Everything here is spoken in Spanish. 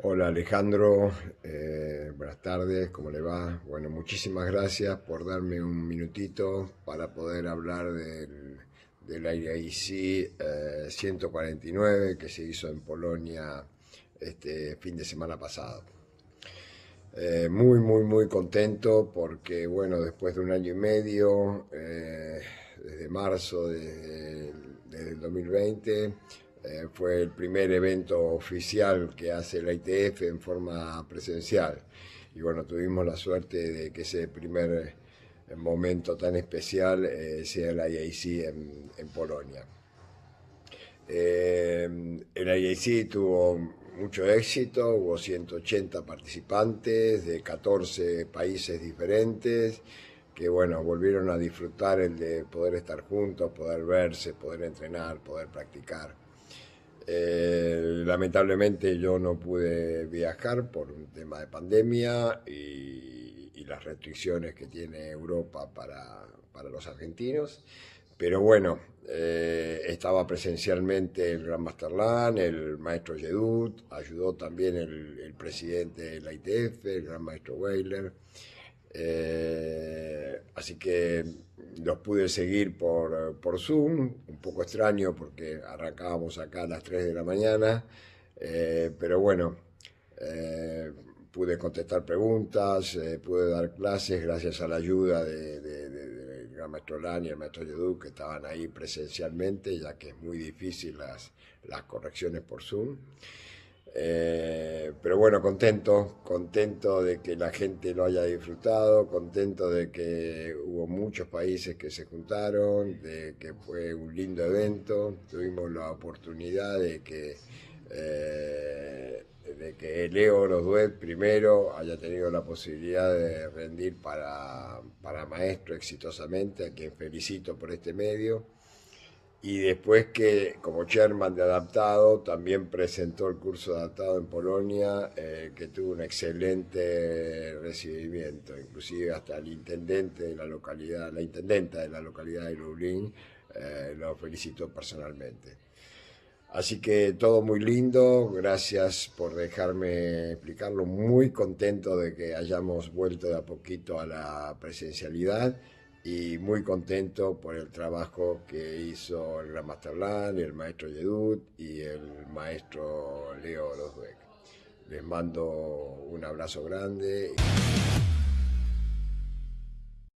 Hola Alejandro, eh, buenas tardes, ¿cómo le va? Bueno, muchísimas gracias por darme un minutito para poder hablar del, del IAIC 149 eh, que se hizo en Polonia este fin de semana pasado. Eh, muy, muy, muy contento porque, bueno, después de un año y medio, desde marzo de, desde 2020, eh, fue el primer evento oficial que hace el ITF en forma presencial. Y bueno, tuvimos la suerte de que ese primer eh, momento tan especial eh, sea el IAC en, Polonia. el IAC tuvo mucho éxito, hubo 180 participantes de 14 países diferentes que bueno, volvieron a disfrutar el de poder estar juntos, poder verse, poder entrenar, poder practicar. Eh, lamentablemente yo no pude viajar por un tema de pandemia y, las restricciones que tiene Europa para, los argentinos. Pero bueno, eh, estaba presencialmente el Gran Masterlan, el maestro Yedut, ayudó también el, presidente del la ITF, el gran maestro Weiler. Eh, Así que los pude seguir por, Zoom, un poco extraño porque arrancábamos acá a las 3 de la mañana, eh, pero bueno, eh, pude contestar preguntas, eh, pude dar clases gracias a la ayuda de, la maestro Lani y el maestro Yedú que estaban ahí presencialmente, ya que es muy difícil las, las correcciones por Zoom. Eh, pero bueno, contento, contento de que la gente lo haya disfrutado, contento de que hubo muchos países que se juntaron, de que fue un lindo evento, tuvimos la oportunidad de que, eh, de que Leo Orozduet primero haya tenido la posibilidad de rendir para, para maestro exitosamente, a quien felicito por este medio y después que como chairman de adaptado también presentó el curso adaptado en Polonia eh, que tuvo un excelente recibimiento inclusive hasta el intendente de la localidad la intendenta de la localidad de Lublin eh, lo felicitó personalmente así que todo muy lindo gracias por dejarme explicarlo muy contento de que hayamos vuelto de a poquito a la presencialidad y muy contento por el trabajo que hizo el Masterland, el maestro Yedut y el maestro Leo Losbeck. Les mando un abrazo grande.